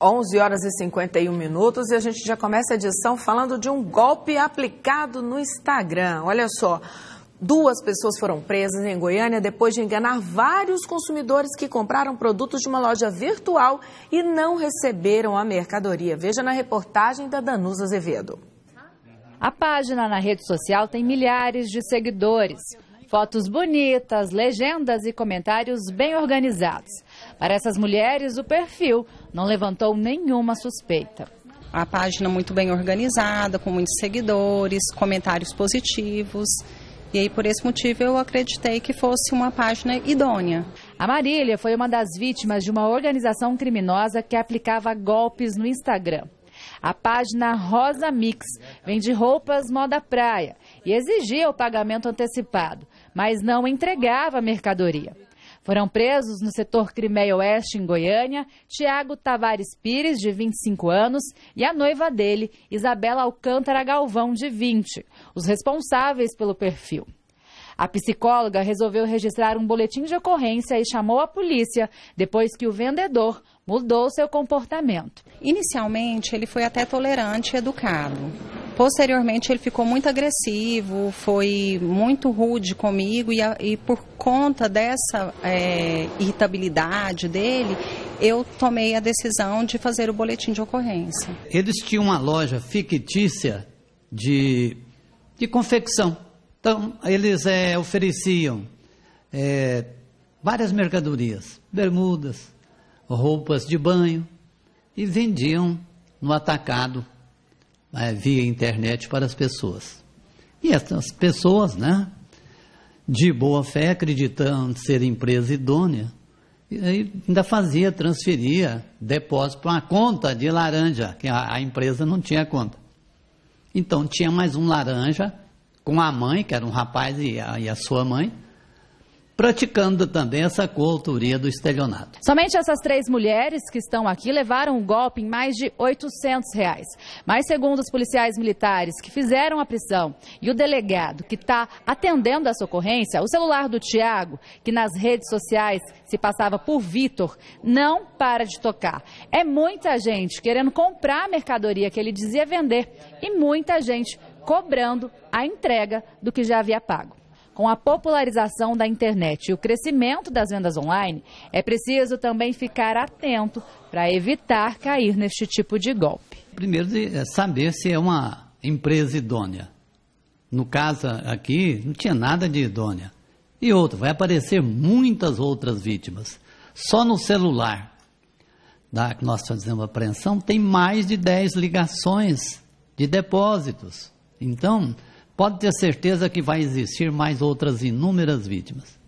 11 horas e 51 minutos e a gente já começa a edição falando de um golpe aplicado no Instagram. Olha só. Duas pessoas foram presas em Goiânia depois de enganar vários consumidores que compraram produtos de uma loja virtual e não receberam a mercadoria. Veja na reportagem da Danusa Azevedo. A página na rede social tem milhares de seguidores. Fotos bonitas, legendas e comentários bem organizados. Para essas mulheres, o perfil não levantou nenhuma suspeita. A página muito bem organizada, com muitos seguidores, comentários positivos. E aí, por esse motivo, eu acreditei que fosse uma página idônea. A Marília foi uma das vítimas de uma organização criminosa que aplicava golpes no Instagram. A página Rosa Mix vende roupas moda praia e exigia o pagamento antecipado mas não entregava mercadoria. Foram presos no setor Crimeia Oeste, em Goiânia, Tiago Tavares Pires, de 25 anos, e a noiva dele, Isabela Alcântara Galvão, de 20, os responsáveis pelo perfil. A psicóloga resolveu registrar um boletim de ocorrência e chamou a polícia depois que o vendedor mudou seu comportamento. Inicialmente, ele foi até tolerante e educado. Posteriormente, ele ficou muito agressivo, foi muito rude comigo e, a, e por conta dessa é, irritabilidade dele, eu tomei a decisão de fazer o boletim de ocorrência. Eles tinham uma loja fictícia de, de confecção. Então, eles é, ofereciam é, várias mercadorias, bermudas, roupas de banho e vendiam no atacado né, via internet para as pessoas. E essas pessoas, né, de boa fé, acreditando ser empresa idônea, ainda fazia, transferia depósito para uma conta de laranja, que a, a empresa não tinha conta. Então tinha mais um laranja com a mãe, que era um rapaz e a, e a sua mãe, praticando também essa cultura do estelionato. Somente essas três mulheres que estão aqui levaram o um golpe em mais de 800 reais. Mas segundo os policiais militares que fizeram a prisão e o delegado que está atendendo essa ocorrência, o celular do Tiago, que nas redes sociais se passava por Vitor, não para de tocar. É muita gente querendo comprar a mercadoria que ele dizia vender e muita gente cobrando a entrega do que já havia pago. Com a popularização da internet e o crescimento das vendas online, é preciso também ficar atento para evitar cair neste tipo de golpe. Primeiro, de é, saber se é uma empresa idônea. No caso aqui, não tinha nada de idônea. E outro, vai aparecer muitas outras vítimas. Só no celular, da, que nós fazemos apreensão, tem mais de 10 ligações de depósitos. Então, Pode ter certeza que vai existir mais outras inúmeras vítimas.